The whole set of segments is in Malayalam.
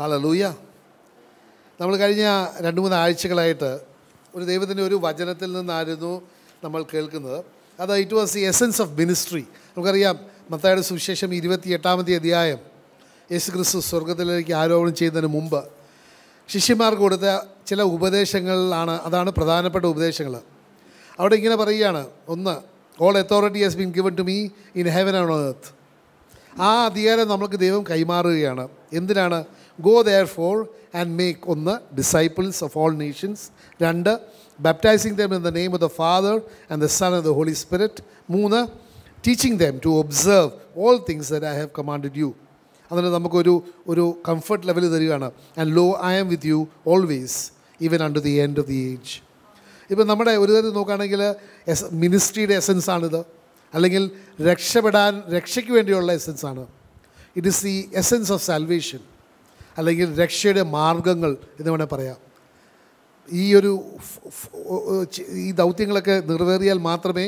ഹാലലൂയ നമ്മൾ കഴിഞ്ഞ രണ്ട് മൂന്ന് ആഴ്ചകളായിട്ട് ഒരു ദൈവത്തിൻ്റെ ഒരു വചനത്തിൽ നിന്നായിരുന്നു നമ്മൾ കേൾക്കുന്നത് അത് it was the essence of ministry നമുക്കറിയാം മത്തായുടെ സുവിശേഷം ഇരുപത്തി എട്ടാമത്തെ അധ്യായം യേശു ക്രിസ്തു സ്വർഗത്തിലേക്ക് ആരോപണം ചെയ്യുന്നതിന് മുമ്പ് ശിഷ്യന്മാർക്ക് കൊടുത്ത ചില ഉപദേശങ്ങളിലാണ് അതാണ് പ്രധാനപ്പെട്ട ഉപദേശങ്ങൾ അവിടെ ഇങ്ങനെ പറയുകയാണ് ഒന്ന് all authority has been given to me in heaven on earth ആ അധികാരം നമുക്ക് ദൈവം കൈമാറുകയാണ് എന്തിനാണ് go therefore and make ഒന്ന് ഡിസൈപ്പിൾസ് ഓഫ് ഓൾ നേഷൻസ് രണ്ട് baptizing them in the name of the Father and the Son of the Holy Spirit മൂന്ന് teaching them to observe all things that I have command you അതിന് നമുക്കൊരു ഒരു കംഫർട്ട് ലെവൽ തരികയാണ് and lo I am with you always even under the end of the age ഇപ്പം നമ്മുടെ ഒരു തരം നോക്കുകയാണെങ്കിൽ എസ് മിനിസ്ട്രിയുടെ എസൻസ് ആണിത് അല്ലെങ്കിൽ രക്ഷപ്പെടാൻ രക്ഷയ്ക്ക് വേണ്ടിയുള്ള എസൻസ് ആണ് it is the essence of salvation അല്ലെങ്കിൽ രക്ഷയുടെ മാർഗങ്ങൾ എന്ന് വേണേൽ പറയാം ഈ ഒരു ഈ ദൗത്യങ്ങളൊക്കെ നിറവേറിയാൽ മാത്രമേ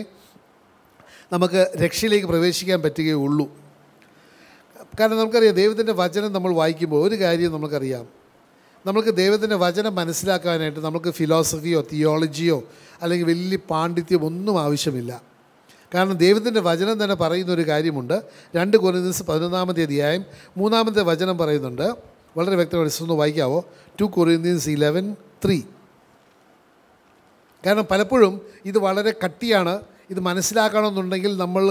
നമുക്ക് രക്ഷയിലേക്ക് പ്രവേശിക്കാൻ പറ്റുകയുള്ളൂ കാരണം നമുക്കറിയാം ദൈവത്തിൻ്റെ വചനം നമ്മൾ വായിക്കുമ്പോൾ ഒരു കാര്യം നമുക്കറിയാം നമുക്ക് ദൈവത്തിൻ്റെ വചനം മനസ്സിലാക്കാനായിട്ട് നമുക്ക് ഫിലോസഫിയോ തിയോളജിയോ അല്ലെങ്കിൽ വലിയ പാണ്ഡിത്യം ഒന്നും ആവശ്യമില്ല കാരണം ദൈവത്തിൻ്റെ വചനം തന്നെ പറയുന്ന ഒരു കാര്യമുണ്ട് രണ്ട് കൊറിന്തസ് പതിനൊന്നാമത്തെ അധ്യായം മൂന്നാമത്തെ വചനം പറയുന്നുണ്ട് വളരെ വ്യക്തമായിട്ട് ഒന്ന് വായിക്കാവോ ടു കൊറിയന്ത്യൻസ് ഇലവൻ ത്രീ കാരണം പലപ്പോഴും ഇത് വളരെ കട്ടിയാണ് ഇത് മനസ്സിലാക്കണമെന്നുണ്ടെങ്കിൽ നമ്മൾ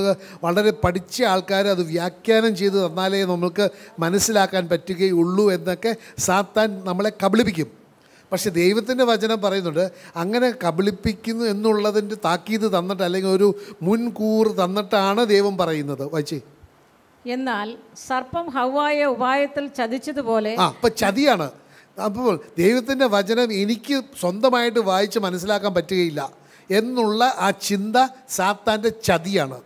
വളരെ പഠിച്ച ആൾക്കാർ അത് വ്യാഖ്യാനം ചെയ്ത് തന്നാലേ നമുക്ക് മനസ്സിലാക്കാൻ പറ്റുകയുള്ളൂ എന്നൊക്കെ സാത്താൻ നമ്മളെ കബളിപ്പിക്കും പക്ഷേ ദൈവത്തിൻ്റെ വചനം പറയുന്നുണ്ട് അങ്ങനെ കബളിപ്പിക്കുന്നു എന്നുള്ളതിൻ്റെ താക്കീത് തന്നിട്ട് അല്ലെങ്കിൽ ഒരു മുൻകൂർ തന്നിട്ടാണ് ദൈവം പറയുന്നത് വായിച്ചേ എന്നാൽ സർപ്പം ഹവായ ഉപായത്തിൽ ചതിച്ചതുപോലെ അപ്പൊ ചതിയാണ് അപ്പോൾ ദൈവത്തിൻ്റെ വചനം എനിക്ക് സ്വന്തമായിട്ട് വായിച്ച് മനസ്സിലാക്കാൻ പറ്റുകയില്ല എന്നുള്ള ആ ചിന്ത സാത്താൻ്റെ ചതിയാണ്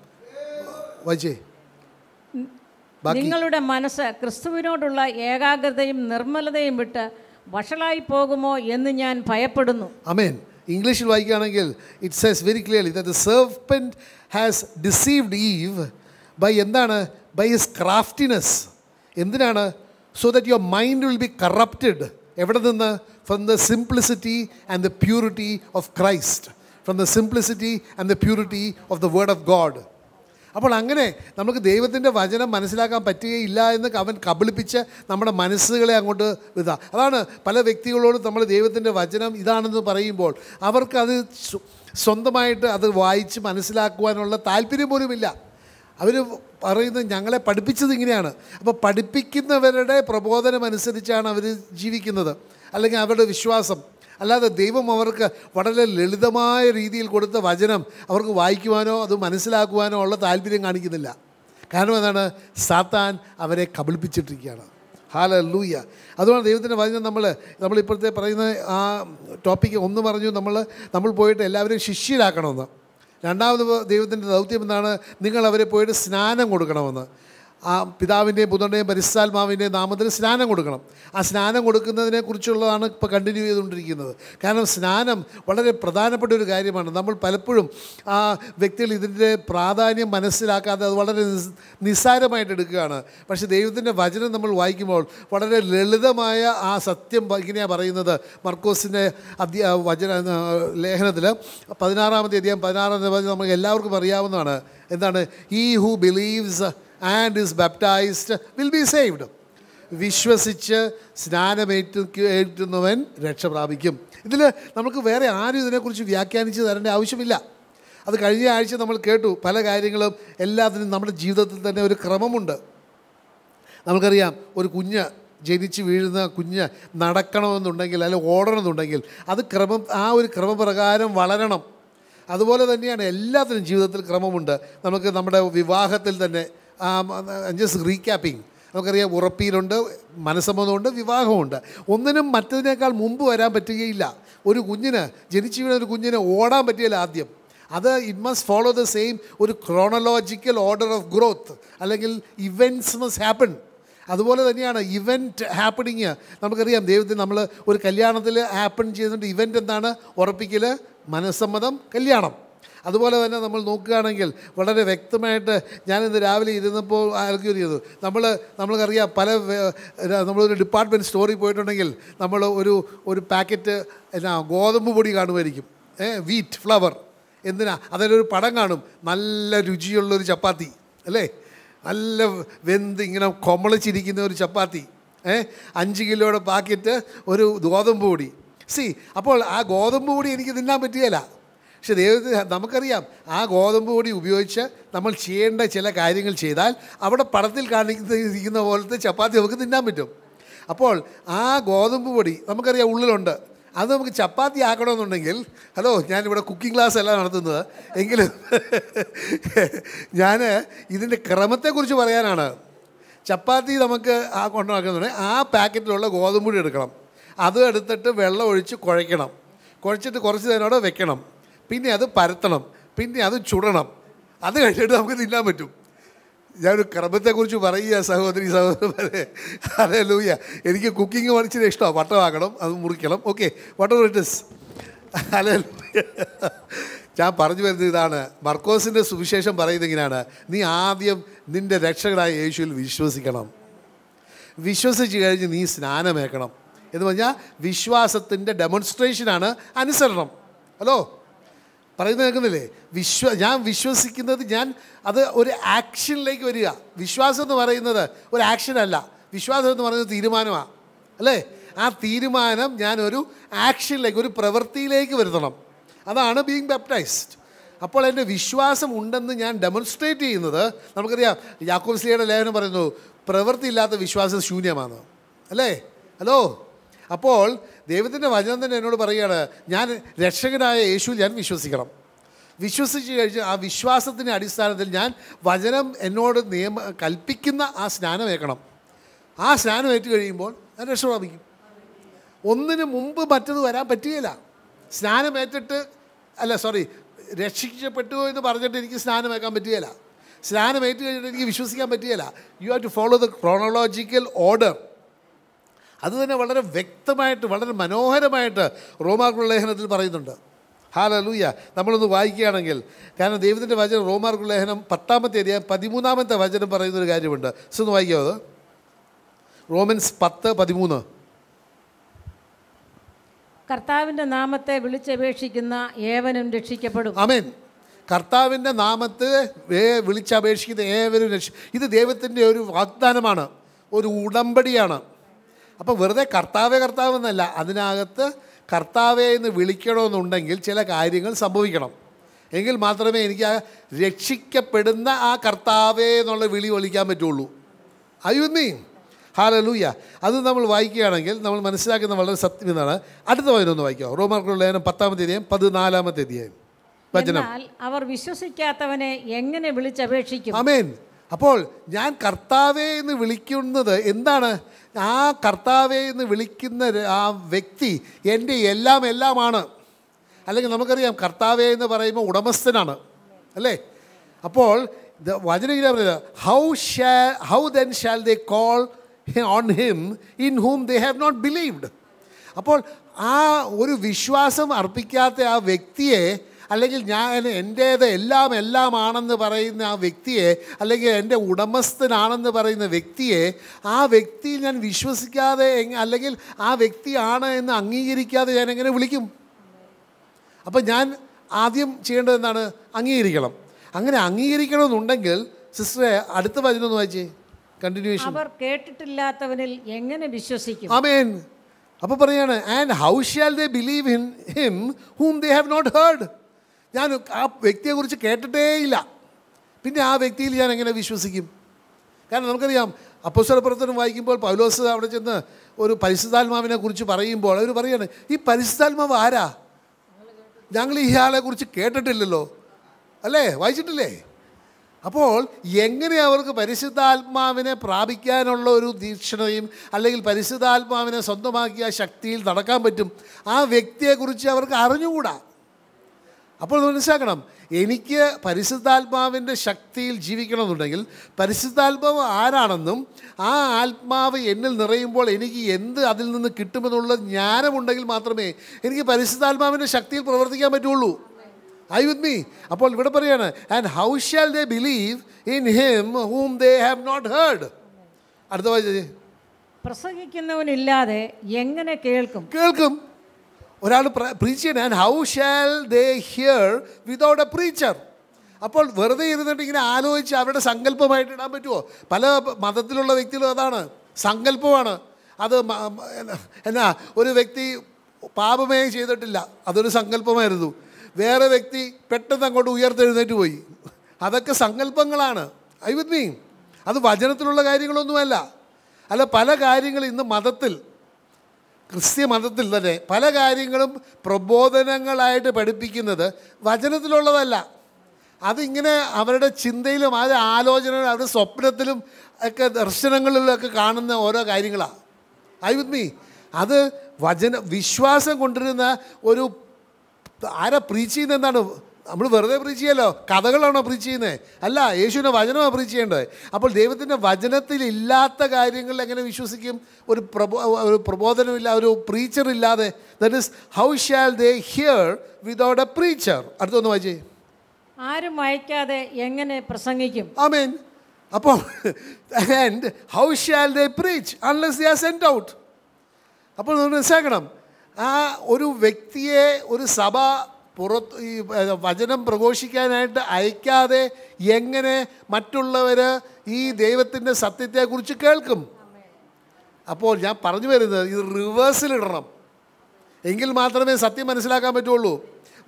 വജേ നിങ്ങളുടെ മനസ്സ് ക്രിസ്തുവിനോടുള്ള ഏകാഗ്രതയും നിർമ്മലതയും വിട്ട് വഷളായി പോകുമോ എന്ന് ഞാൻ ഭയപ്പെടുന്നു അമേൻ ഇംഗ്ലീഷിൽ വായിക്കുകയാണെങ്കിൽ it says very clearly the serpent has deceived Eve by എന്താണ് ബൈ ഇസ് ക്രാഫ്റ്റിനെസ് എന്തിനാണ് so that your mind will be corrupted എവിടെ നിന്ന് from the simplicity and the purity of Christ from the simplicity and the purity of the word of God അപ്പോൾ അങ്ങനെ നമുക്ക് ദൈവത്തിൻ്റെ വചനം മനസ്സിലാക്കാൻ പറ്റുകയില്ല എന്ന് അവൻ കബളിപ്പിച്ച് നമ്മുടെ മനസ്സുകളെ അങ്ങോട്ട് വിതാ അതാണ് പല വ്യക്തികളോട് നമ്മൾ ദൈവത്തിൻ്റെ വചനം ഇതാണെന്ന് പറയുമ്പോൾ അവർക്കത് സ്വന്തമായിട്ട് അത് വായിച്ച് മനസ്സിലാക്കുവാനുള്ള താല്പര്യം പോലുമില്ല അവർ പറയുന്നത് ഞങ്ങളെ പഠിപ്പിച്ചത് ഇങ്ങനെയാണ് അപ്പോൾ പഠിപ്പിക്കുന്നവരുടെ അനുസരിച്ചാണ് അവർ ജീവിക്കുന്നത് അല്ലെങ്കിൽ അവരുടെ വിശ്വാസം അല്ലാതെ ദൈവം അവർക്ക് വളരെ ലളിതമായ രീതിയിൽ കൊടുത്ത വചനം അവർക്ക് വായിക്കുവാനോ അത് മനസ്സിലാക്കുവാനോ ഉള്ള താല്പര്യം കാണിക്കുന്നില്ല കാരണം എന്താണ് സാത്താൻ അവരെ കബളിപ്പിച്ചിട്ടിരിക്കുകയാണ് ഹാല ലൂയ്യ അതുകൊണ്ട് ദൈവത്തിൻ്റെ വചനം നമ്മൾ നമ്മളിപ്പോഴത്തെ പറയുന്ന ആ ടോപ്പിക്ക് ഒന്ന് പറഞ്ഞു നമ്മൾ നമ്മൾ പോയിട്ട് എല്ലാവരെയും ശിഷ്യരാക്കണമെന്ന് രണ്ടാമത് ദൈവത്തിൻ്റെ ദൗത്യം എന്താണ് നിങ്ങൾ അവരെ പോയിട്ട് സ്നാനം കൊടുക്കണമെന്ന് ആ പിതാവിൻ്റെയും പുത്രൻ്റെയും പരിസ്ഥാത്മാവിൻ്റെയും നാമത്തിൽ സ്നാനം കൊടുക്കണം ആ സ്നാനം കൊടുക്കുന്നതിനെ കുറിച്ചുള്ളതാണ് ഇപ്പോൾ കണ്ടിന്യൂ ചെയ്തുകൊണ്ടിരിക്കുന്നത് കാരണം സ്നാനം വളരെ പ്രധാനപ്പെട്ട ഒരു കാര്യമാണ് നമ്മൾ പലപ്പോഴും ആ വ്യക്തികൾ ഇതിൻ്റെ പ്രാധാന്യം മനസ്സിലാക്കാതെ അത് വളരെ നിസ്സാരമായിട്ട് എടുക്കുകയാണ് പക്ഷേ ദൈവത്തിൻ്റെ വചനം നമ്മൾ വായിക്കുമ്പോൾ വളരെ ലളിതമായ ആ സത്യം ഇങ്ങനെയാണ് പറയുന്നത് മർക്കോസിൻ്റെ അധ്യ വചന ലേഖനത്തിൽ പതിനാറാമത്തെ അധ്യായം പതിനാറാമത്തെ നമുക്ക് എല്ലാവർക്കും അറിയാവുന്നതാണ് എന്താണ് ഈ who believes and is baptized will be saved വിശ്വസിച്ച് സ്നാനമേറ്റുന്നവൻ രക്ഷ പ്രാപിക്കും ഇതിൽ നമുക്ക് വേറെ ആരും ഇതിനെക്കുറിച്ച് വ്യാഖ്യാനിച്ച് തരേണ്ട ആവശ്യമില്ല അത് കഴിഞ്ഞ ആഴ്ച നമ്മൾ കേട്ടു പല കാര്യങ്ങളും എല്ലാത്തിനും നമ്മുടെ ജീവിതത്തിൽ തന്നെ ഒരു ക്രമമുണ്ട് നമുക്കറിയാം ഒരു കുഞ്ഞ് ജനിച്ച് വീഴുന്ന കുഞ്ഞ് നടക്കണമെന്നുണ്ടെങ്കിൽ അല്ലെങ്കിൽ ഓടണമെന്നുണ്ടെങ്കിൽ അത് ക്രമം ആ ഒരു ക്രമപ്രകാരം വളരണം അതുപോലെ തന്നെയാണ് എല്ലാത്തിനും ജീവിതത്തിൽ ക്രമമുണ്ട് നമുക്ക് നമ്മുടെ വിവാഹത്തിൽ തന്നെ ജസ്റ്റ് റീക്യാപ്പിംഗ് നമുക്കറിയാം ഉറപ്പിയിലുണ്ട് മനസ്സമ്മതമുണ്ട് വിവാഹമുണ്ട് ഒന്നിനും മറ്റതിനേക്കാൾ മുമ്പ് വരാൻ പറ്റുകയില്ല ഒരു കുഞ്ഞിന് ജനിച്ചു വീണ ഒരു കുഞ്ഞിന് ഓടാൻ പറ്റിയല്ല ആദ്യം അത് it must follow the same ഒരു ക്രോണോളജിക്കൽ ഓർഡർ ഓഫ് ഗ്രോത്ത് അല്ലെങ്കിൽ ഇവൻറ്റ്സ് മസ് ഹാപ്പൺ അതുപോലെ തന്നെയാണ് ഇവൻറ്റ് ഹാപ്പണിങ് നമുക്കറിയാം ദൈവത്തിന് നമ്മൾ ഒരു കല്യാണത്തിൽ ഹാപ്പൺ ചെയ്യുന്നുണ്ട് ഇവൻ്റ് എന്താണ് ഉറപ്പിക്കൽ മനസ്സമ്മതം കല്യാണം അതുപോലെ തന്നെ നമ്മൾ നോക്കുകയാണെങ്കിൽ വളരെ വ്യക്തമായിട്ട് ഞാനിന്ന് രാവിലെ ഇരുന്നപ്പോൾ കാൽക്യൂർ ചെയ്തു നമ്മൾ നമ്മൾക്കറിയാം പല നമ്മളൊരു ഡിപ്പാർട്ട്മെൻറ്റ് സ്റ്റോറിൽ പോയിട്ടുണ്ടെങ്കിൽ നമ്മൾ ഒരു ഒരു പാക്കറ്റ് എന്നാ ഗോതമ്പ് പൊടി കാണുമായിരിക്കും വീറ്റ് ഫ്ലവർ എന്തിനാ അതിലൊരു പടം കാണും നല്ല രുചിയുള്ളൊരു ചപ്പാത്തി അല്ലേ നല്ല വെന്ത് ഇങ്ങനെ കൊമളിച്ചിരിക്കുന്ന ഒരു ചപ്പാത്തി ഏഹ് അഞ്ച് കിലോയുടെ പാക്കറ്റ് ഒരു ഗോതമ്പ് പൊടി സി അപ്പോൾ ആ ഗോതമ്പ് പൊടി എനിക്ക് തിന്നാൻ പറ്റുകയില്ല പക്ഷേ ദൈവത്തിന് നമുക്കറിയാം ആ ഗോതമ്പ് പൊടി ഉപയോഗിച്ച് നമ്മൾ ചെയ്യേണ്ട ചില കാര്യങ്ങൾ ചെയ്താൽ അവിടെ പടത്തിൽ കാണിക്കുന്ന പോലത്തെ ചപ്പാത്തി നമുക്ക് തിന്നാൻ പറ്റും അപ്പോൾ ആ ഗോതമ്പ് പൊടി നമുക്കറിയാം ഉള്ളിലുണ്ട് അത് നമുക്ക് ചപ്പാത്തി ആക്കണമെന്നുണ്ടെങ്കിൽ ഹലോ ഞാനിവിടെ കുക്കിംഗ് ക്ലാസ് അല്ല നടത്തുന്നത് എങ്കിലും ഞാൻ ഇതിൻ്റെ ക്രമത്തെക്കുറിച്ച് പറയാനാണ് ചപ്പാത്തി നമുക്ക് ആ കൊണ്ടുനടക്കുന്നുണ്ടെങ്കിൽ ആ പാക്കറ്റിലുള്ള ഗോതമ്പ് പൊടി എടുക്കണം അത് എടുത്തിട്ട് വെള്ളം ഒഴിച്ച് കുഴയ്ക്കണം കുഴച്ചിട്ട് കുറച്ച് നേരം അവിടെ വെക്കണം പിന്നെ അത് പരത്തണം പിന്നെ അത് ചുടണം അത് കഴിഞ്ഞിട്ട് നമുക്ക് തിന്നാൻ പറ്റും ഞാനൊരു ക്രമത്തെക്കുറിച്ച് പറയുക സഹോദരി സഹോദരന്മാരെ അതെ ലൂയ്യ എനിക്ക് കുക്കിംഗ് മനുഷ്യരെ ഇഷ്ടമാണ് വട്ടമാക്കണം അത് മുറിക്കണം ഓക്കെ വട്ടർ ഇറ്റ് അല്ലെ ഞാൻ പറഞ്ഞു വരുന്നത് ഇതാണ് മർക്കോസിൻ്റെ സുവിശേഷം പറയുന്നത് ഇങ്ങനെയാണ് നീ ആദ്യം നിൻ്റെ രക്ഷകരായ യേശുവിൽ വിശ്വസിക്കണം വിശ്വസിച്ച് കഴിഞ്ഞ് നീ സ്നാനമേക്കണം എന്ന് പറഞ്ഞാൽ വിശ്വാസത്തിൻ്റെ ഡെമോൺസ്ട്രേഷനാണ് അനുസരണം ഹലോ പറയുന്നത് കേൾക്കുന്നില്ലേ വിശ്വ ഞാൻ വിശ്വസിക്കുന്നത് ഞാൻ അത് ഒരു ആക്ഷനിലേക്ക് വരിക വിശ്വാസം എന്ന് പറയുന്നത് ഒരു ആക്ഷനല്ല വിശ്വാസം എന്ന് പറയുന്നത് തീരുമാനമാണ് അല്ലേ ആ തീരുമാനം ഞാനൊരു ആക്ഷനിലേക്ക് ഒരു പ്രവൃത്തിയിലേക്ക് വരുത്തണം അതാണ് ബീങ് ബാപ്റ്റൈസ്ഡ് അപ്പോൾ എൻ്റെ വിശ്വാസം ഉണ്ടെന്ന് ഞാൻ ഡെമോൺസ്ട്രേറ്റ് ചെയ്യുന്നത് നമുക്കറിയാം യാക്കോബ് സ്ലിയുടെ ലേഖനം പറയുന്നു പ്രവൃത്തിയില്ലാത്ത വിശ്വാസം ശൂന്യമാണ് അല്ലേ ഹലോ അപ്പോൾ ദൈവത്തിൻ്റെ വചനം തന്നെ എന്നോട് പറയുകയാണ് ഞാൻ രക്ഷകനായ യേശു ഞാൻ വിശ്വസിക്കണം വിശ്വസിച്ച് കഴിഞ്ഞ് ആ വിശ്വാസത്തിൻ്റെ അടിസ്ഥാനത്തിൽ ഞാൻ വചനം എന്നോട് നിയമ കൽപ്പിക്കുന്ന ആ സ്നാനമേക്കണം ആ സ്നാനമേറ്റ് കഴിയുമ്പോൾ ഞാൻ രക്ഷ പ്രാപിക്കും ഒന്നിന് മുമ്പ് മറ്റത് വരാൻ പറ്റുകയില്ല സ്നാനമേറ്റിട്ട് അല്ല സോറി രക്ഷിക്കപ്പെട്ടു എന്ന് പറഞ്ഞിട്ട് എനിക്ക് സ്നാനമേക്കാൻ പറ്റുകയില്ല സ്നാനമേറ്റ് കഴിഞ്ഞിട്ട് എനിക്ക് വിശ്വസിക്കാൻ പറ്റുകയില്ല you have to follow the chronological order അതുതന്നെ വളരെ വ്യക്തമായിട്ട് വളരെ മനോഹരമായിട്ട് ലേഖനത്തിൽ പറയുന്നുണ്ട് ലൂയ്യ നമ്മളൊന്ന് വായിക്കുകയാണെങ്കിൽ കാരണം ദൈവത്തിൻ്റെ വചനം റോമാർക്കുള്ള ലേഖനം പത്താമത്തെ അധ്യായം പതിമൂന്നാമത്തെ വചനം പറയുന്നൊരു കാര്യമുണ്ട് ഒന്ന് വായിക്കാവത് റോമൻസ് പത്ത് പതിമൂന്ന് കർത്താവിൻ്റെ നാമത്തെ വിളിച്ചപേക്ഷിക്കുന്ന ഏവനും രക്ഷിക്കപ്പെടും അമേൻ കർത്താവിൻ്റെ നാമത്തെ വിളിച്ചപേക്ഷിക്കുന്ന ഏവനും രക്ഷ ഇത് ദൈവത്തിൻ്റെ ഒരു വാഗ്ദാനമാണ് ഒരു ഉടമ്പടിയാണ് അപ്പോൾ വെറുതെ കർത്താവേ കർത്താവ് എന്നല്ല അതിനകത്ത് കർത്താവെ എന്ന് വിളിക്കണമെന്നുണ്ടെങ്കിൽ ചില കാര്യങ്ങൾ സംഭവിക്കണം എങ്കിൽ മാത്രമേ എനിക്ക് ആ രക്ഷിക്കപ്പെടുന്ന ആ കർത്താവേ എന്നുള്ള വിളി ഒളിക്കാൻ പറ്റുള്ളൂ അയ്യുന്നീ ഹാലലൂയ അത് നമ്മൾ വായിക്കുകയാണെങ്കിൽ നമ്മൾ മനസ്സിലാക്കുന്ന വളരെ സത്യം എന്നാണ് അടുത്ത വചനം വായിക്കുക റോമാർക്കുള്ള ലേഖനം പത്താമത്തെ അധ്യായം പതിനാലാമത്തെ അധ്യായം വചനം അവർ വിശ്വസിക്കാത്തവനെ എങ്ങനെ വിളിച്ചപേക്ഷിക്കും അമേൻ അപ്പോൾ ഞാൻ കർത്താവേ എന്ന് വിളിക്കുന്നത് എന്താണ് ആ കർത്താവെ എന്ന് വിളിക്കുന്ന ആ വ്യക്തി എൻ്റെ എല്ലാം എല്ലാമാണ് അല്ലെങ്കിൽ നമുക്കറിയാം കർത്താവെ എന്ന് പറയുമ്പോൾ ഉടമസ്ഥനാണ് അല്ലേ അപ്പോൾ വചനഗിരി പറഞ്ഞത് how shall how then shall they call on him in whom they have not believed അപ്പോൾ ആ ഒരു വിശ്വാസം അർപ്പിക്കാത്ത ആ വ്യക്തിയെ അല്ലെങ്കിൽ ഞാൻ എൻ്റേത് എല്ലാം എല്ലാമാണെന്ന് പറയുന്ന ആ വ്യക്തിയെ അല്ലെങ്കിൽ എൻ്റെ ഉടമസ്ഥനാണെന്ന് പറയുന്ന വ്യക്തിയെ ആ വ്യക്തി ഞാൻ വിശ്വസിക്കാതെ അല്ലെങ്കിൽ ആ വ്യക്തിയാണ് എന്ന് അംഗീകരിക്കാതെ ഞാൻ എങ്ങനെ വിളിക്കും അപ്പം ഞാൻ ആദ്യം ചെയ്യേണ്ടത് എന്താണ് അംഗീകരിക്കണം അങ്ങനെ അംഗീകരിക്കണമെന്നുണ്ടെങ്കിൽ സിസ്റ്ററെ അടുത്ത വചനം ഒന്ന് വായിച്ചേ കണ്ടിന്യൂഷൻ അവർ കേട്ടിട്ടില്ലാത്തവനിൽ എങ്ങനെ വിശ്വസിക്കും ആമേൻ അപ്പോൾ പറയാണ് and how shall they believe in him whom they have not heard ഞാൻ ആ വ്യക്തിയെക്കുറിച്ച് കേട്ടിട്ടേയില്ല പിന്നെ ആ വ്യക്തിയിൽ ഞാൻ എങ്ങനെ വിശ്വസിക്കും കാരണം നമുക്കറിയാം അപ്പസ്വരപ്പുറത്തിനും വായിക്കുമ്പോൾ പൗലോസ് അവിടെ ചെന്ന് ഒരു പരിശുദ്ധാത്മാവിനെ കുറിച്ച് പറയുമ്പോൾ അവർ പറയാണ് ഈ പരിശുദ്ധാത്മാവ് ആരാ ഞങ്ങൾ ആളെ കുറിച്ച് കേട്ടിട്ടില്ലല്ലോ അല്ലേ വായിച്ചിട്ടില്ലേ അപ്പോൾ എങ്ങനെ അവർക്ക് പരിശുദ്ധാത്മാവിനെ പ്രാപിക്കാനുള്ള ഒരു ദീക്ഷണയും അല്ലെങ്കിൽ പരിശുദ്ധാത്മാവിനെ സ്വന്തമാക്കിയ ശക്തിയിൽ നടക്കാൻ പറ്റും ആ വ്യക്തിയെക്കുറിച്ച് അവർക്ക് അറിഞ്ഞുകൂടാ അപ്പോൾ മനസ്സിലാക്കണം എനിക്ക് പരിശുദ്ധാത്മാവിൻ്റെ ശക്തിയിൽ ജീവിക്കണമെന്നുണ്ടെങ്കിൽ പരിശുദ്ധാത്മാവ് ആരാണെന്നും ആ ആത്മാവ് എന്നിൽ നിറയുമ്പോൾ എനിക്ക് എന്ത് അതിൽ നിന്ന് കിട്ടുമെന്നുള്ള ജ്ഞാനമുണ്ടെങ്കിൽ മാത്രമേ എനിക്ക് പരിശുദ്ധാത്മാവിൻ്റെ ശക്തിയിൽ പ്രവർത്തിക്കാൻ പറ്റുള്ളൂ ഐ വിത്ത് മീ അപ്പോൾ ഇവിടെ പറയാണ് and how shall they believe in him whom they have not heard അടുത്ത വായിച്ചേ പ്രസംഗിക്കുന്നവനില്ലാതെ എങ്ങനെ കേൾക്കും കേൾക്കും ഒരാൾ പ്രീച്ച് ചെയ്യണം and how shall they hear without a preacher അപ്പോൾ വെറുതെ ഇരുന്നിട്ട് ഇങ്ങനെ ആലോചിച്ച് അവരുടെ സങ്കല്പമായിട്ട് ഇടാൻ പറ്റുമോ പല മതത്തിലുള്ള വ്യക്തികളും അതാണ് സങ്കല്പമാണ് അത് എന്നാ ഒരു വ്യക്തി പാപമേ ചെയ്തിട്ടില്ല അതൊരു സങ്കല്പമായിരുന്നു വേറെ വ്യക്തി പെട്ടെന്ന് അങ്ങോട്ട് ഉയർത്തെഴുന്നേറ്റ് പോയി അതൊക്കെ സങ്കല്പങ്ങളാണ് ഐ വിത്ത് മീ അത് വചനത്തിലുള്ള കാര്യങ്ങളൊന്നുമല്ല അല്ല പല കാര്യങ്ങൾ ഇന്ന് മതത്തിൽ ക്രിസ്ത്യ മതത്തിൽ തന്നെ പല കാര്യങ്ങളും പ്രബോധനങ്ങളായിട്ട് പഠിപ്പിക്കുന്നത് വചനത്തിലുള്ളതല്ല അതിങ്ങനെ അവരുടെ ചിന്തയിലും അവരുടെ ആലോചനകളും അവരുടെ സ്വപ്നത്തിലും ഒക്കെ ദർശനങ്ങളിലൊക്കെ കാണുന്ന ഓരോ കാര്യങ്ങളാണ് ഐ വിത്ത് മീ അത് വചന വിശ്വാസം കൊണ്ടിരുന്ന ഒരു ആരാ പ്രീച്ച് ചെയ്യുന്ന എന്താണ് നമ്മൾ വെറുതെ പ്രീച്ച് ചെയ്യല്ലോ കഥകളാണോ പ്രീച്ച് ചെയ്യുന്നത് അല്ല യേശുവിൻ്റെ വചനമാണ് പ്രീച്ച് ചെയ്യേണ്ടത് അപ്പോൾ ദൈവത്തിൻ്റെ വചനത്തിലില്ലാത്ത കാര്യങ്ങളിൽ എങ്ങനെ വിശ്വസിക്കും ഒരു പ്രബോ ഒരു പ്രബോധനമില്ല ഒരു പ്രീച്ചർ ഇല്ലാതെ that is how shall they hear without a preacher അടുത്തൊന്ന് വായിച്ചേ ആരും വായിക്കാതെ എങ്ങനെ പ്രസംഗിക്കും ആമേൻ അപ്പോൾ and how shall they preach unless they are sent out അപ്പോൾ നമ്മൾ മനസ്സിലാക്കണം ആ ഒരു വ്യക്തിയെ ഒരു സഭ പുറത്ത് ഈ വചനം പ്രഘോഷിക്കാനായിട്ട് അയക്കാതെ എങ്ങനെ മറ്റുള്ളവർ ഈ ദൈവത്തിൻ്റെ സത്യത്തെക്കുറിച്ച് കേൾക്കും അപ്പോൾ ഞാൻ പറഞ്ഞു വരുന്നത് ഇത് റിവേഴ്സിലിടണം എങ്കിൽ മാത്രമേ സത്യം മനസ്സിലാക്കാൻ പറ്റുള്ളൂ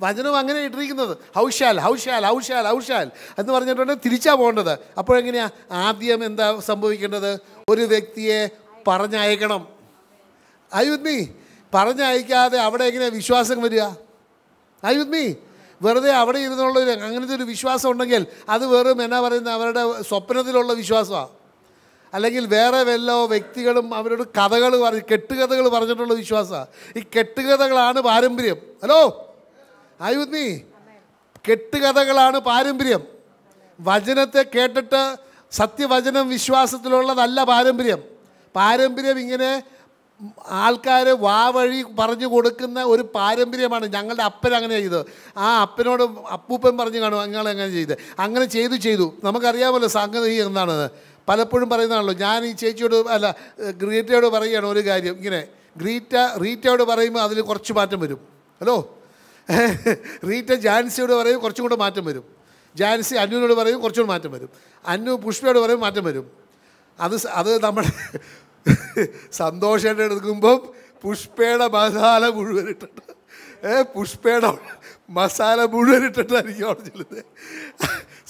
വചനം അങ്ങനെ ഇട്ടിരിക്കുന്നത് ഹൗഷാൽ ഹൗഷാൽ ഹൗഷാൽ ഹൗഷാൽ എന്ന് പറഞ്ഞിട്ടുണ്ടെങ്കിൽ തിരിച്ചാ പോകേണ്ടത് അപ്പോഴെങ്ങനെയാ ആദ്യം എന്താ സംഭവിക്കേണ്ടത് ഒരു വ്യക്തിയെ പറഞ്ഞയക്കണം ഐ വിത്ത് മീ പറഞ്ഞയക്കാതെ അവിടെ എങ്ങനെയാണ് വിശ്വാസം വരിക ഐ വിത്ത് മീ വെറുതെ അവിടെ ഇരുന്നുള്ള ഒരു അങ്ങനത്തെ ഒരു വിശ്വാസം ഉണ്ടെങ്കിൽ അത് വെറും എന്നാ പറയുന്നത് അവരുടെ സ്വപ്നത്തിലുള്ള വിശ്വാസമാണ് അല്ലെങ്കിൽ വേറെ വല്ല വ്യക്തികളും അവരോട് കഥകൾ പറഞ്ഞ് കെട്ടുകഥകൾ പറഞ്ഞിട്ടുള്ള വിശ്വാസമാണ് ഈ കെട്ടുകഥകളാണ് പാരമ്പര്യം ഹലോ ഐ വിത്ത് മീ കെട്ടുകഥകളാണ് പാരമ്പര്യം വചനത്തെ കേട്ടിട്ട് സത്യവചനം വിശ്വാസത്തിലുള്ളതല്ല പാരമ്പര്യം പാരമ്പര്യം ഇങ്ങനെ ആൾക്കാർ വാവഴി പറഞ്ഞു കൊടുക്കുന്ന ഒരു പാരമ്പര്യമാണ് ഞങ്ങളുടെ അപ്പൻ അങ്ങനെ ചെയ്തത് ആ അപ്പനോട് അപ്പൂപ്പൻ പറഞ്ഞു കാണും ഞങ്ങൾ അങ്ങനെ ചെയ്ത് അങ്ങനെ ചെയ്തു ചെയ്തു നമുക്കറിയാമല്ലോ സംഗതി എന്താണെന്ന് പലപ്പോഴും പറയുന്നതാണല്ലോ ഞാൻ ഈ ചേച്ചിയോട് അല്ല ഗ്രീറ്റയോട് പറയുകയാണ് ഒരു കാര്യം ഇങ്ങനെ ഗ്രീറ്റ റീറ്റയോട് പറയുമ്പോൾ അതിൽ കുറച്ച് മാറ്റം വരും ഹലോ റീറ്റ ജാൻസിയോട് പറയും കുറച്ചും കൂടെ മാറ്റം വരും ജാൻസി അന്നുവിനോട് പറയും കൂടെ മാറ്റം വരും അന്നു പുഷ്പയോട് പറയും മാറ്റം വരും അത് അത് നമ്മുടെ സന്തോഷമായിട്ട് എടുക്കുമ്പം പുഷ്പയുടെ മസാല മുഴുവൻ ഇട്ടിട്ട് ഏ പുഷ്പയുടെ മസാല മുഴുവൻ ഇട്ടിട്ടായിരിക്കും അവിടെ ചെല്ലുന്നത്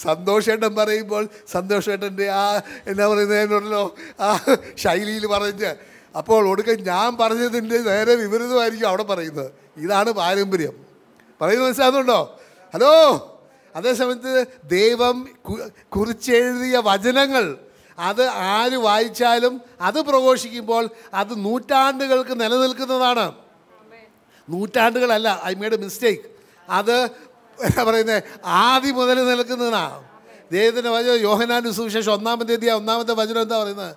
സന്തോഷേട്ടൻ പറയുമ്പോൾ സന്തോഷേട്ടൻ്റെ ആ എന്നാ പറയുന്നതിനുണ്ടല്ലോ ആ ശൈലിയിൽ പറഞ്ഞ് അപ്പോൾ ഒടുക്കം ഞാൻ പറഞ്ഞതിൻ്റെ നേരെ വിപരീതമായിരിക്കും അവിടെ പറയുന്നത് ഇതാണ് പാരമ്പര്യം പറയുന്നത് മനസ്സിലാകുന്നുണ്ടോ ഹലോ അതേസമയത്ത് ദൈവം കുറിച്ചെഴുതിയ വചനങ്ങൾ അത് ആര് വായിച്ചാലും അത് പ്രഘോഷിക്കുമ്പോൾ അത് നൂറ്റാണ്ടുകൾക്ക് നിലനിൽക്കുന്നതാണ് നൂറ്റാണ്ടുകളല്ല ഐ മേഡ് മിസ്റ്റേക്ക് അത് എന്താ പറയുന്നത് ആദ്യം മുതൽ നിൽക്കുന്നതാണ് ദൈവത്തിൻ്റെ വചനം യോഹനാൻ്റെ സുവിശേഷം ഒന്നാമത്തെ തീയതി ഒന്നാമത്തെ വചനം എന്താ പറയുന്നത്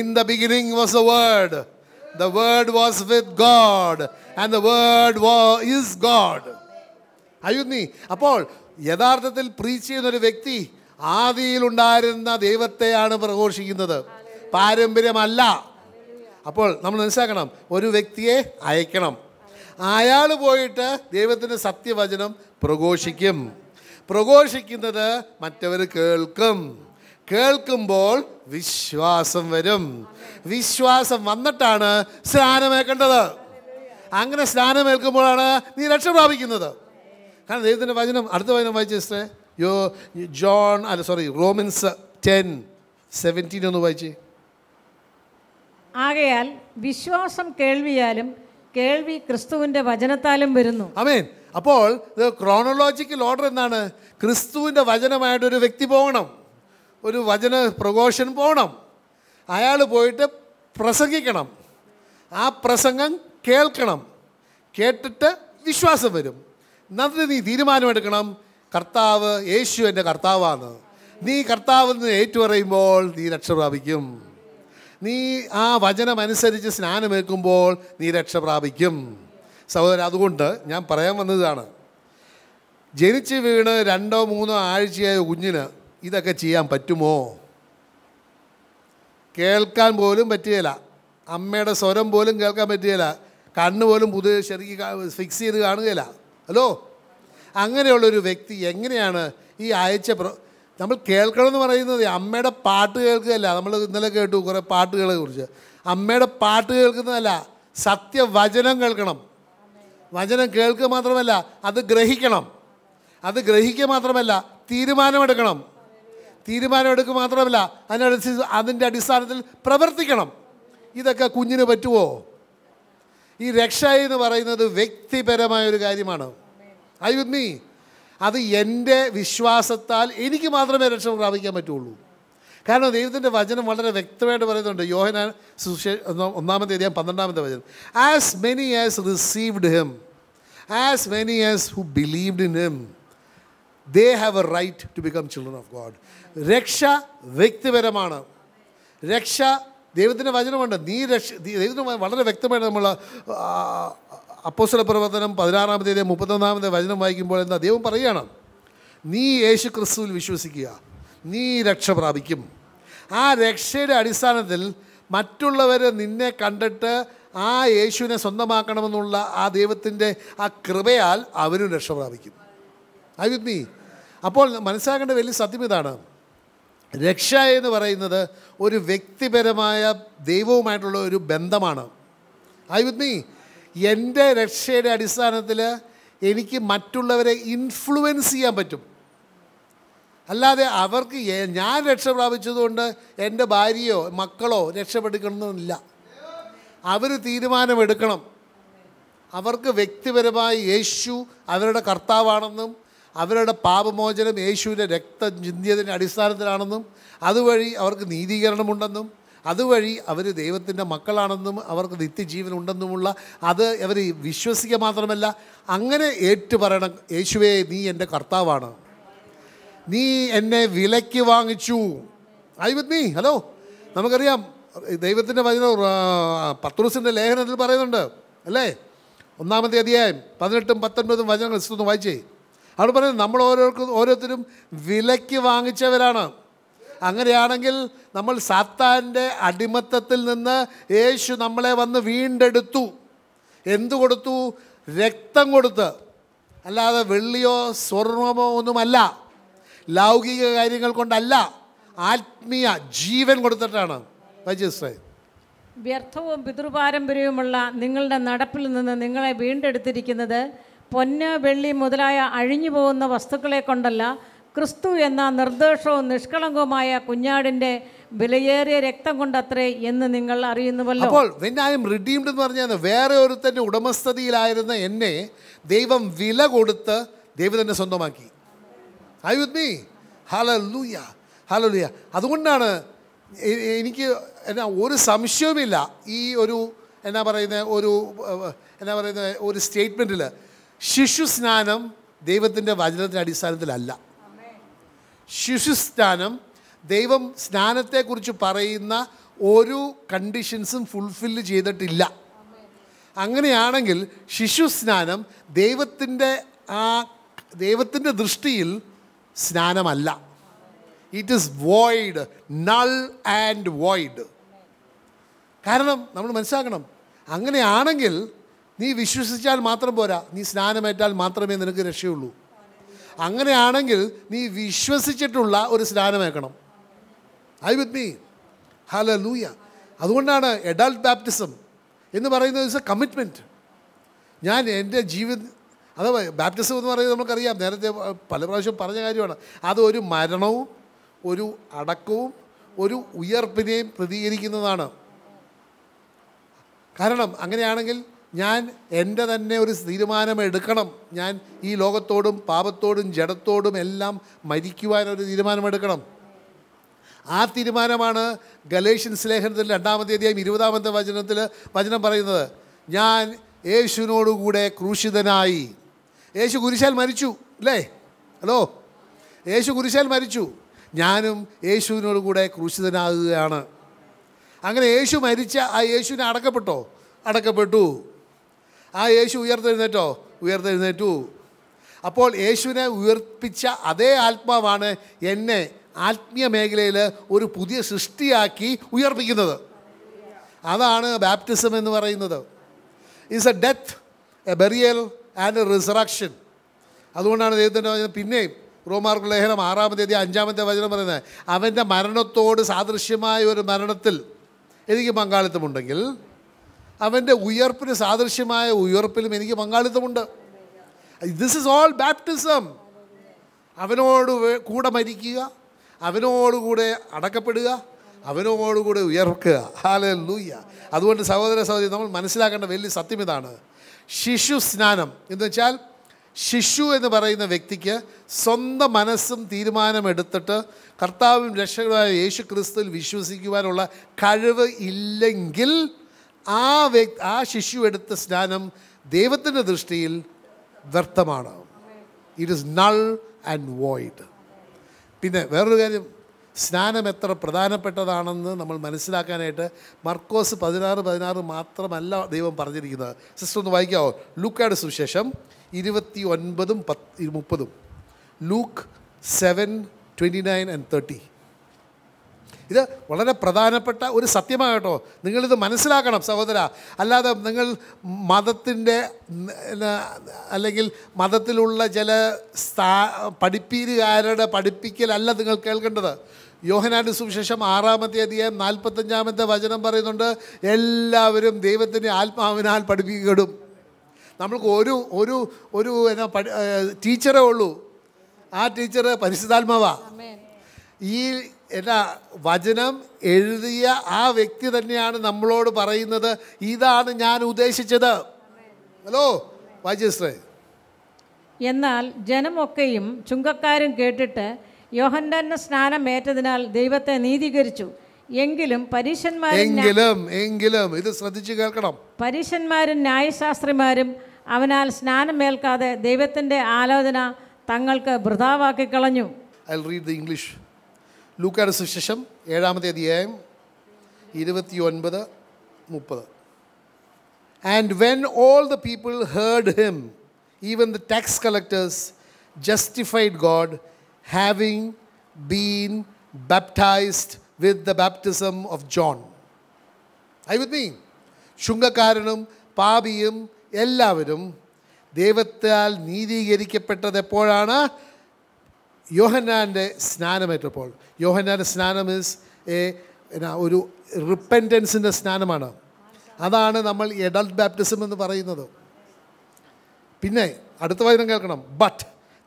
in the beginning was a word the word was with God and the word was God നീ അപ്പോൾ യഥാർത്ഥത്തിൽ പ്രീച്ച് ചെയ്യുന്നൊരു വ്യക്തി ആദിയിലുണ്ടായിരുന്ന ദൈവത്തെയാണ് പ്രഘോഷിക്കുന്നത് പാരമ്പര്യമല്ല അപ്പോൾ നമ്മൾ മനസ്സിലാക്കണം ഒരു വ്യക്തിയെ അയക്കണം അയാൾ പോയിട്ട് ദൈവത്തിൻ്റെ സത്യവചനം പ്രഘോഷിക്കും പ്രഘോഷിക്കുന്നത് മറ്റവർ കേൾക്കും കേൾക്കുമ്പോൾ വിശ്വാസം വരും വിശ്വാസം വന്നിട്ടാണ് സ്നാനമേൽക്കേണ്ടത് അങ്ങനെ സ്നാനമേൽക്കുമ്പോഴാണ് നീ രക്ഷ പ്രാപിക്കുന്നത് കാരണം ദൈവത്തിൻ്റെ വചനം അടുത്ത വചനം വായിച്ചേ യോ ജോൺ അല്ല സോറി റോമിൻസ് ടെൻ സെവൻറ്റീൻ ഒന്ന് വായിച്ചേ ആകയാൽ വിശ്വാസം കേൾവിയാലും കേൾവി ക്രിസ്തുവിന്റെ വചനത്താലും വരുന്നു അമേൻ അപ്പോൾ ക്രോണോളജിക്കൽ ഓർഡർ എന്താണ് ക്രിസ്തുവിൻ്റെ വചനമായിട്ട് ഒരു വ്യക്തി പോകണം ഒരു വചന പ്രഘോഷൻ പോകണം അയാൾ പോയിട്ട് പ്രസംഗിക്കണം ആ പ്രസംഗം കേൾക്കണം കേട്ടിട്ട് വിശ്വാസം വരും നന്ദി നീ തീരുമാനമെടുക്കണം കർത്താവ് യേശു എൻ്റെ കർത്താവാണ് നീ നിന്ന് ഏറ്റുപറയുമ്പോൾ നീ രക്ഷ പ്രാപിക്കും നീ ആ വചനമനുസരിച്ച് അനുസരിച്ച് സ്നാനമേൽക്കുമ്പോൾ നീ രക്ഷ പ്രാപിക്കും സഹോദരൻ അതുകൊണ്ട് ഞാൻ പറയാൻ വന്നതാണ് ജനിച്ച് വീണ് രണ്ടോ മൂന്നോ ആഴ്ചയായ കുഞ്ഞിന് ഇതൊക്കെ ചെയ്യാൻ പറ്റുമോ കേൾക്കാൻ പോലും പറ്റുകയില്ല അമ്മയുടെ സ്വരം പോലും കേൾക്കാൻ പറ്റുകയില്ല കണ്ണ് പോലും പുതിയ ശരിക്ക് ഫിക്സ് ചെയ്ത് കാണുകയില്ല ഹലോ അങ്ങനെയുള്ളൊരു വ്യക്തി എങ്ങനെയാണ് ഈ അയച്ച പ്ര നമ്മൾ കേൾക്കണമെന്ന് പറയുന്നത് അമ്മയുടെ പാട്ട് കേൾക്കുകയല്ല നമ്മൾ ഇന്നലെ കേട്ടു കുറേ പാട്ടുകളെ കുറിച്ച് അമ്മയുടെ പാട്ട് കേൾക്കുന്നതല്ല സത്യവചനം കേൾക്കണം വചനം കേൾക്കുക മാത്രമല്ല അത് ഗ്രഹിക്കണം അത് ഗ്രഹിക്കുക മാത്രമല്ല തീരുമാനമെടുക്കണം തീരുമാനമെടുക്കുക മാത്രമല്ല അതിനനുസരിച്ച് അതിൻ്റെ അടിസ്ഥാനത്തിൽ പ്രവർത്തിക്കണം ഇതൊക്കെ കുഞ്ഞിന് പറ്റുമോ ഈ രക്ഷ എന്ന് പറയുന്നത് വ്യക്തിപരമായൊരു കാര്യമാണ് ഐ വിത്ത് മീ അത് എൻ്റെ വിശ്വാസത്താൽ എനിക്ക് മാത്രമേ രക്ഷ പ്രാപിക്കാൻ പറ്റുള്ളൂ കാരണം ദൈവത്തിൻ്റെ വചനം വളരെ വ്യക്തമായിട്ട് പറയുന്നുണ്ട് യോഹന സുശേ ഒന്നാമത്തെ അധികം പന്ത്രണ്ടാമത്തെ വചനം as many as received him as many as who believed in him they have a right to become children of God രക്ഷ വ്യക്തിപരമാണ് രക്ഷ ദൈവത്തിൻ്റെ വചനമുണ്ട് നീ രക്ഷ ദൈവത്തിന് വളരെ വ്യക്തമായിട്ട് നമ്മൾ അപ്പോസ്വല പ്രവർത്തനം പതിനാറാമതേ മുപ്പത്തൊന്നാമത്തെ വചനം വായിക്കുമ്പോൾ എന്താ ദൈവം പറയുകയാണ് നീ യേശു ക്രിസ്തുവിൽ വിശ്വസിക്കുക നീ രക്ഷ പ്രാപിക്കും ആ രക്ഷയുടെ അടിസ്ഥാനത്തിൽ മറ്റുള്ളവർ നിന്നെ കണ്ടിട്ട് ആ യേശുവിനെ സ്വന്തമാക്കണമെന്നുള്ള ആ ദൈവത്തിൻ്റെ ആ കൃപയാൽ അവരും രക്ഷ പ്രാപിക്കും ഐ വിത്ത് മീ അപ്പോൾ മനസ്സിലാക്കേണ്ട വലിയ സത്യം ഇതാണ് രക്ഷ എന്ന് പറയുന്നത് ഒരു വ്യക്തിപരമായ ദൈവവുമായിട്ടുള്ള ഒരു ബന്ധമാണ് ഐ വിത്ത് മീ എൻ്റെ രക്ഷയുടെ അടിസ്ഥാനത്തിൽ എനിക്ക് മറ്റുള്ളവരെ ഇൻഫ്ലുവൻസ് ചെയ്യാൻ പറ്റും അല്ലാതെ അവർക്ക് ഞാൻ രക്ഷ പ്രാപിച്ചതുകൊണ്ട് എൻ്റെ ഭാര്യയോ മക്കളോ രക്ഷപ്പെടുക്കണമെന്നില്ല അവർ തീരുമാനമെടുക്കണം അവർക്ക് വ്യക്തിപരമായി യേശു അവരുടെ കർത്താവാണെന്നും അവരുടെ പാപമോചനം യേശുവിൻ്റെ രക്തം ചിന്തിയതിൻ്റെ അടിസ്ഥാനത്തിലാണെന്നും അതുവഴി അവർക്ക് നീതീകരണമുണ്ടെന്നും അതുവഴി അവർ ദൈവത്തിൻ്റെ മക്കളാണെന്നും അവർക്ക് നിത്യജീവൻ ഉണ്ടെന്നുമുള്ള അത് അവർ വിശ്വസിക്കുക മാത്രമല്ല അങ്ങനെ ഏറ്റു പറയണം യേശുവേ നീ എൻ്റെ കർത്താവാണ് നീ എന്നെ വിലയ്ക്ക് വാങ്ങിച്ചു ഐ വിത്ത് മീ ഹലോ നമുക്കറിയാം ദൈവത്തിൻ്റെ വചന പത്രൂസിൻ്റെ ലേഖനത്തിൽ പറയുന്നുണ്ട് അല്ലേ ഒന്നാമത്തെ അധ്യായം പതിനെട്ടും പത്തൊൻപതും വചനങ്ങൾ ഒന്ന് വായിച്ചേ അവിടെ പറയുന്നത് നമ്മൾ ഓരോർക്കും ഓരോരുത്തരും വിലയ്ക്ക് വാങ്ങിച്ചവരാണ് അങ്ങനെയാണെങ്കിൽ നമ്മൾ സാത്താൻ്റെ അടിമത്തത്തിൽ നിന്ന് യേശു നമ്മളെ വന്ന് വീണ്ടെടുത്തു എന്തു കൊടുത്തു രക്തം കൊടുത്ത് അല്ലാതെ വെള്ളിയോ സ്വർണമോ ഒന്നുമല്ല ലൗകിക കാര്യങ്ങൾ കൊണ്ടല്ല ആത്മീയ ജീവൻ കൊടുത്തിട്ടാണ് വ്യർത്ഥവും പിതൃപാരമ്പര്യവുമുള്ള നിങ്ങളുടെ നടപ്പിൽ നിന്ന് നിങ്ങളെ വീണ്ടെടുത്തിരിക്കുന്നത് പൊന്ന് വെള്ളി മുതലായ അഴിഞ്ഞു പോകുന്ന വസ്തുക്കളെ കൊണ്ടല്ല ക്രിസ്തു എന്ന നിർദ്ദോഷവും നിഷ്കളങ്കവുമായ കുഞ്ഞാടിൻ്റെ വിലയേറിയ രക്തം കൊണ്ട് അത്രേ എന്ന് നിങ്ങൾ അറിയുന്നുവല്ലോ അപ്പോൾ നിന്നെ റിഡീംഡ് എന്ന് പറഞ്ഞാൽ വേറെ ഒരുത്തൻ്റെ ഉടമസ്ഥതയിലായിരുന്ന എന്നെ ദൈവം വില കൊടുത്ത് ദൈവം തന്നെ സ്വന്തമാക്കി ഐ വിത്ത് മീ ഹലൂയ ഹലൂയ അതുകൊണ്ടാണ് എനിക്ക് എന്നാ ഒരു സംശയവുമില്ല ഈ ഒരു എന്നാ പറയുന്ന ഒരു എന്നാ പറയുന്ന ഒരു സ്റ്റേറ്റ്മെൻറ്റിൽ ശിശു സ്നാനം ദൈവത്തിൻ്റെ വചനത്തിൻ്റെ അടിസ്ഥാനത്തിലല്ല ശിശു സ്നാനം ദൈവം സ്നാനത്തെക്കുറിച്ച് പറയുന്ന ഒരു കണ്ടീഷൻസും ഫുൾഫില്ല് ചെയ്തിട്ടില്ല അങ്ങനെയാണെങ്കിൽ ശിശു സ്നാനം ദൈവത്തിൻ്റെ ആ ദൈവത്തിൻ്റെ ദൃഷ്ടിയിൽ സ്നാനമല്ല it is void null and void കാരണം നമ്മൾ മനസ്സിലാക്കണം അങ്ങനെയാണെങ്കിൽ നീ വിശ്വസിച്ചാൽ മാത്രം പോരാ നീ സ്നാനമേറ്റാൽ മാത്രമേ നിനക്ക് രക്ഷയുള്ളൂ അങ്ങനെയാണെങ്കിൽ നീ വിശ്വസിച്ചിട്ടുള്ള ഒരു സ്നാനമേക്കണം ഐ വിത്ത് മീ ഹല ലൂയ അതുകൊണ്ടാണ് എഡൾട്ട് ബാപ്റ്റിസം എന്ന് പറയുന്നത് ഇസ് എ കമ്മിറ്റ്മെൻറ്റ് ഞാൻ എൻ്റെ ജീവിത അത് ബാപ്റ്റിസം എന്ന് പറയുന്നത് നമുക്കറിയാം നേരത്തെ പല പ്രാവശ്യം പറഞ്ഞ കാര്യമാണ് അത് ഒരു മരണവും ഒരു അടക്കവും ഒരു ഉയർപ്പിനെയും പ്രതികരിക്കുന്നതാണ് കാരണം അങ്ങനെയാണെങ്കിൽ ഞാൻ എൻ്റെ തന്നെ ഒരു തീരുമാനം എടുക്കണം ഞാൻ ഈ ലോകത്തോടും പാപത്തോടും ജഡത്തോടും എല്ലാം മരിക്കുവാനൊരു തീരുമാനമെടുക്കണം ആ തീരുമാനമാണ് ഗലേഷ്യൻ സ്ലേഹനത്തിൽ രണ്ടാമത്തെ അധ്യായം ഇരുപതാമത്തെ വചനത്തിൽ വചനം പറയുന്നത് ഞാൻ യേശുവിനോടുകൂടെ ക്രൂശിതനായി യേശു കുരിശാൽ മരിച്ചു അല്ലേ ഹലോ യേശു കുരിശാൽ മരിച്ചു ഞാനും യേശുവിനോടുകൂടെ ക്രൂശിതനാകുകയാണ് അങ്ങനെ യേശു മരിച്ച ആ യേശുവിനെ അടക്കപ്പെട്ടോ അടക്കപ്പെട്ടു ആ യേശു ഉയർത്തെഴുന്നേറ്റോ ഉയർത്തെഴുന്നേറ്റു അപ്പോൾ യേശുവിനെ ഉയർപ്പിച്ച അതേ ആത്മാവാണ് എന്നെ ആത്മീയ മേഖലയിൽ ഒരു പുതിയ സൃഷ്ടിയാക്കി ഉയർപ്പിക്കുന്നത് അതാണ് ബാപ്റ്റിസം എന്ന് പറയുന്നത് is a death a burial and a resurrection അതുകൊണ്ടാണ് ദൈവത്തിൻ്റെ വചനം പിന്നെയും റോമാർക്ക് ലേഖനം ആറാമത്തെ തീയതി അഞ്ചാമത്തെ വചനം പറയുന്നത് അവൻ്റെ മരണത്തോട് സാദൃശ്യമായ ഒരു മരണത്തിൽ എനിക്ക് പങ്കാളിത്തമുണ്ടെങ്കിൽ അവൻ്റെ ഉയർപ്പിന് സാദൃശ്യമായ ഉയർപ്പിലും എനിക്ക് പങ്കാളിത്തമുണ്ട് ദിസ് ഇസ് ഓൾ ബാപ്റ്റിസം അവനോട് കൂടെ മരിക്കുക അവനോടുകൂടെ അടക്കപ്പെടുക അവനോടുകൂടെ ഉയർക്കുക ഹാലെ ലൂയ്യ അതുകൊണ്ട് സഹോദര സഹോദരി നമ്മൾ മനസ്സിലാക്കേണ്ട വലിയ സത്യം ഇതാണ് ശിശു സ്നാനം എന്ന് വെച്ചാൽ ശിശു എന്ന് പറയുന്ന വ്യക്തിക്ക് സ്വന്തം മനസ്സും തീരുമാനമെടുത്തിട്ട് കർത്താവും രക്ഷകരുമായ യേശു ക്രിസ്തുവിൽ വിശ്വസിക്കുവാനുള്ള കഴിവ് ഇല്ലെങ്കിൽ ആ വ്യക്തി ആ ശിശു എടുത്ത സ്നാനം ദൈവത്തിൻ്റെ ദൃഷ്ടിയിൽ വ്യർത്ഥമാണ് it is null and void പിന്നെ വേറൊരു കാര്യം സ്നാനം എത്ര പ്രധാനപ്പെട്ടതാണെന്ന് നമ്മൾ മനസ്സിലാക്കാനായിട്ട് മർക്കോസ് പതിനാറ് പതിനാറ് മാത്രമല്ല ദൈവം പറഞ്ഞിരിക്കുന്നത് സിസ്റ്റർ ഒന്ന് വായിക്കാവോ ലൂക്കാട് സുവിശേഷം ഇരുപത്തി ഒൻപതും പത്ത് മുപ്പതും Luke seven twenty nine and thirty ഇത് വളരെ പ്രധാനപ്പെട്ട ഒരു സത്യമാണ് കേട്ടോ നിങ്ങളിത് മനസ്സിലാക്കണം സഹോദര അല്ലാതെ നിങ്ങൾ മതത്തിൻ്റെ അല്ലെങ്കിൽ മതത്തിലുള്ള ചില സ്ഥാ പഠിപ്പീരുകാരുടെ പഠിപ്പിക്കലല്ല നിങ്ങൾ കേൾക്കേണ്ടത് യോഹനാൻ്റെ സുവിശേഷം ആറാമത്തെ അധികം നാൽപ്പത്തഞ്ചാമത്തെ വചനം പറയുന്നുണ്ട് എല്ലാവരും ദൈവത്തിൻ്റെ ആത്മാവിനാൽ പഠിപ്പിക്കപ്പെടും നമ്മൾക്ക് ഒരു ഒരു ഒരു എന്നാ ടീച്ചറേ ഉള്ളൂ ആ ടീച്ചർ പരിശുദ്ധാത്മാവാ ഈ എന്നാ വചനം എഴുതിയ ആ വ്യക്തി തന്നെയാണ് നമ്മളോട് പറയുന്നത് ഇതാണ് ഞാൻ ഉദ്ദേശിച്ചത് ഹലോ വാജിസ്റ്റർ എന്നാൽ ജനമൊക്കെയും ചുങ്കക്കാരും കേട്ടിട്ട് യോഹന്നാന്റെ സ്നാനം ഏറ്റതിനാൽ ദൈവത്തെ നീതീകരിച്ചു എങ്കിലും എങ്കിലും എങ്കിലും ഇത് ശ്രദ്ധിച്ചു കേൾക്കണം പരീഷന്മാരും ന്യായശാസ്ത്രിമാരും അവനാൽ സ്നാനമേൽക്കാതെ ദൈവത്തിന്റെ ആലോചന തങ്ങൾക്ക് വൃതാവാക്കി കളഞ്ഞു ഐ റീഡ് ദ ഇംഗ്ലീഷ് ലൂക്കയുടെ സുശേഷം ഏഴാമത്തെ അധ്യായം ഇരുപത്തി ഒൻപത് മുപ്പത് and when all the people heard him even the tax collectors justified God having been baptized with the baptism of John I with me ശുങ്കക്കാരനും പാപിയും എല്ലാവരും ദൈവത്താൽ നീതീകരിക്കപ്പെട്ടത് എപ്പോഴാണ് യോഹന്നാൻ്റെ സ്നാനമേറ്റപ്പോൾ യോഹന്നാൻ്റെ സ്നാനം മീൻസ് എ ഒരു റിപ്പൻറ്റൻസിൻ്റെ സ്നാനമാണ് അതാണ് നമ്മൾ എഡൾട്ട് ബാപ്റ്റിസം എന്ന് പറയുന്നത് പിന്നെ അടുത്ത വചനം കേൾക്കണം but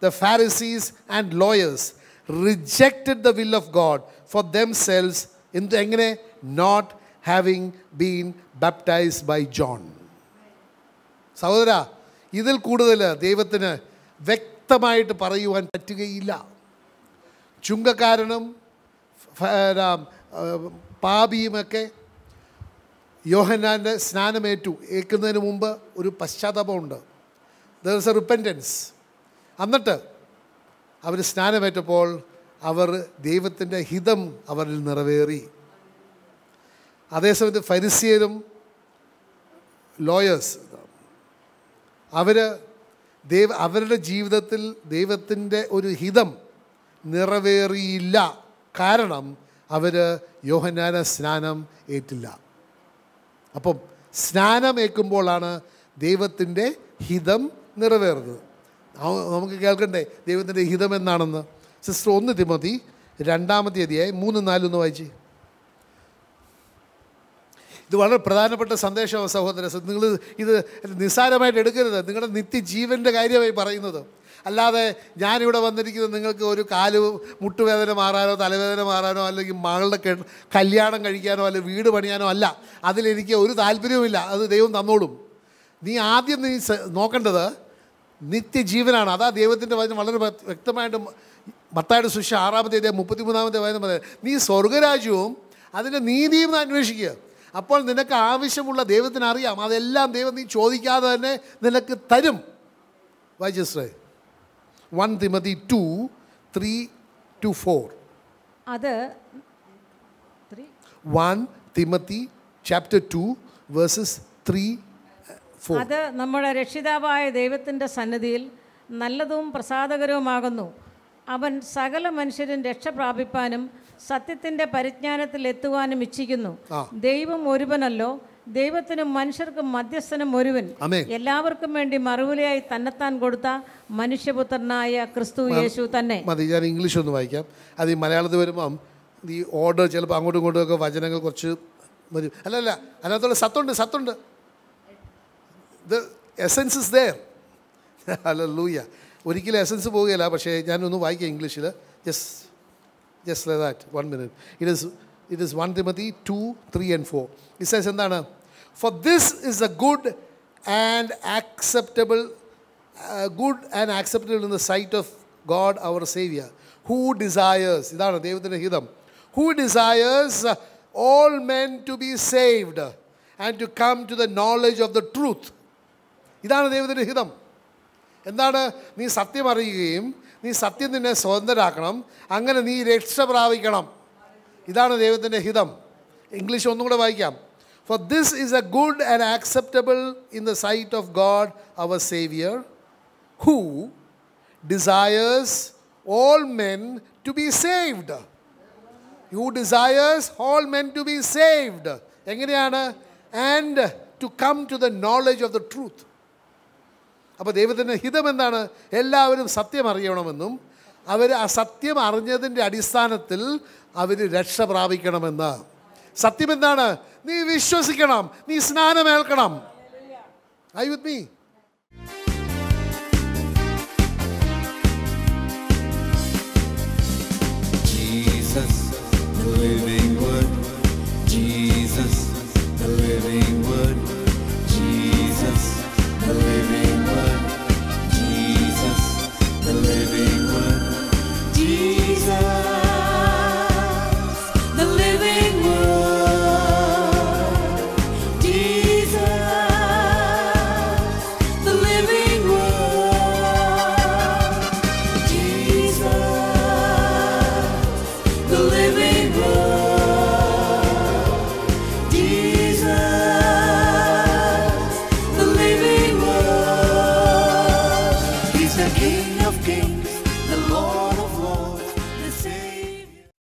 the Pharisees and lawyers rejected the will of God for themselves എന്ത് എങ്ങനെ not having been baptized by John സഹോദര ഇതിൽ കൂടുതൽ ദൈവത്തിന് വ്യക്തി വ്യക്തമായിട്ട് പറയുവാൻ പറ്റുകയില്ല ചുങ്കക്കാരനും പാപിയുമൊക്കെ യോഹന്നാൻ്റെ സ്നാനമേറ്റു ഏൽക്കുന്നതിന് മുമ്പ് ഒരു പശ്ചാത്താപമുണ്ട് ദർ ഇസ് എ റിപ്പൻറ്റൻസ് എന്നിട്ട് അവർ സ്നാനമേറ്റപ്പോൾ അവർ ദൈവത്തിൻ്റെ ഹിതം അവരിൽ നിറവേറി അതേസമയത്ത് ഫരിസിയരും ലോയേഴ്സ് അവർ ദൈവ അവരുടെ ജീവിതത്തിൽ ദൈവത്തിൻ്റെ ഒരു ഹിതം നിറവേറിയില്ല കാരണം അവർ യോഹനാന സ്നാനം ഏറ്റില്ല അപ്പം സ്നാനമേക്കുമ്പോഴാണ് ദൈവത്തിൻ്റെ ഹിതം നിറവേറുന്നത് നമുക്ക് കേൾക്കണ്ടേ ദൈവത്തിൻ്റെ ഹിതം എന്താണെന്ന് സിസ്റ്റർ ഒന്ന് തിമതി രണ്ടാമത്തെ അധിയായി മൂന്ന് നാലൊന്ന് വായിച്ചേ ഇത് വളരെ പ്രധാനപ്പെട്ട സന്ദേശമാണ് സഹോദര നിങ്ങൾ ഇത് നിസ്സാരമായിട്ട് എടുക്കരുത് നിങ്ങളുടെ നിത്യജീവൻ്റെ കാര്യമായി പറയുന്നത് അല്ലാതെ ഞാനിവിടെ വന്നിരിക്കുന്നത് നിങ്ങൾക്ക് ഒരു കാല് മുട്ടുവേദന മാറാനോ തലവേദന മാറാനോ അല്ലെങ്കിൽ മകളുടെ കല്യാണം കഴിക്കാനോ അല്ലെങ്കിൽ വീട് പണിയാനോ അല്ല അതിലെനിക്ക് ഒരു താല്പര്യവുമില്ല അത് ദൈവം തന്നോളും നീ ആദ്യം നീ നോക്കേണ്ടത് നിത്യജീവനാണ് അതാ ദൈവത്തിൻ്റെ വചനം വളരെ വ്യക്തമായിട്ട് മത്തായുടെ സുശ ആറാമത്തെ മുപ്പത്തിമൂന്നാമത്തെ വചനം പറയുന്നത് നീ സ്വർഗരാജ്യവും അതിൻ്റെ നീതിയും അന്വേഷിക്കുക അപ്പോൾ നിനക്ക് ആവശ്യമുള്ള ദൈവത്തിന് അറിയാം അതെല്ലാം ദൈവം നീ ചോദിക്കാതെ തന്നെ നിനക്ക് തരും വൈജസ്രേ one Timothy two three to four അത് one Timothy chapter two verses three അത് നമ്മുടെ രക്ഷിതാവായ ദൈവത്തിൻ്റെ സന്നിധിയിൽ നല്ലതും പ്രസാദകരവുമാകുന്നു അവൻ സകല മനുഷ്യരും രക്ഷ പ്രാപിപ്പാനും സത്യത്തിന്റെ പരിജ്ഞാനത്തിൽ എത്തുവാനും ഇച്ഛിക്കുന്നു ദൈവം ഒരുവനല്ലോ ദൈവത്തിനും മനുഷ്യർക്കും മധ്യസ്ഥനും ഒരുവൻ എല്ലാവർക്കും വേണ്ടി മറുപടിയായി തന്നെത്താൻ കൊടുത്ത മനുഷ്യപുത്രനായ ക്രിസ്തു യേശു തന്നെ മതി ഞാൻ ഇംഗ്ലീഷ് ഒന്ന് വായിക്കാം അത് ഈ മലയാളത്തിൽ വരുമ്പം ഈ ഓർഡർ ചിലപ്പോൾ അങ്ങോട്ടും ഇങ്ങോട്ടും ഒക്കെ വചനങ്ങൾ കുറച്ച് വരും അല്ല അല്ല അതിനകത്തുള്ള സത്തുണ്ട് സത്തുണ്ട് ദ എസൻസ് ഇസ് ദയർ അല്ല ലൂയ്യ ഒരിക്കലും എസൻസ് പോവുകയില്ല പക്ഷേ ഞാനൊന്ന് വായിക്കാം ഇംഗ്ലീഷിൽ yes just like that one minute it is it is one Timothy two three and four it says എന്താണ് for this is a good and acceptable good and acceptable in the sight of God our saviour who desires ഇതാണ് ദൈവത്തിൻ്റെ ഹിതം who desires all men to be saved and to come to the knowledge of the truth ഇതാണ് ദൈവത്തിൻ്റെ ഹിതം എന്താണ് നീ സത്യം അറിയുകയും നീ സത്യം നിന്നെ സ്വതന്ത്രരാക്കണം അങ്ങനെ നീ രക്ഷ പ്രാപിക്കണം ഇതാണ് ദൈവത്തിൻ്റെ ഹിതം ഇംഗ്ലീഷ് ഒന്നും കൂടെ വായിക്കാം For this is a good and acceptable in the sight of God our Savior, who desires all men to be saved. Who desires all men to be saved. എങ്ങനെയാണ് and to come to the knowledge of the truth അപ്പോൾ ദൈവത്തിൻ്റെ ഹിതം എന്താണ് എല്ലാവരും സത്യം അറിയണമെന്നും അവർ ആ സത്യം അറിഞ്ഞതിൻ്റെ അടിസ്ഥാനത്തിൽ അവർ രക്ഷ പ്രാപിക്കണമെന്ന് സത്യം എന്താണ് നീ വിശ്വസിക്കണം നീ സ്നാനമേൽക്കണം ഐ വിത്ത് മീ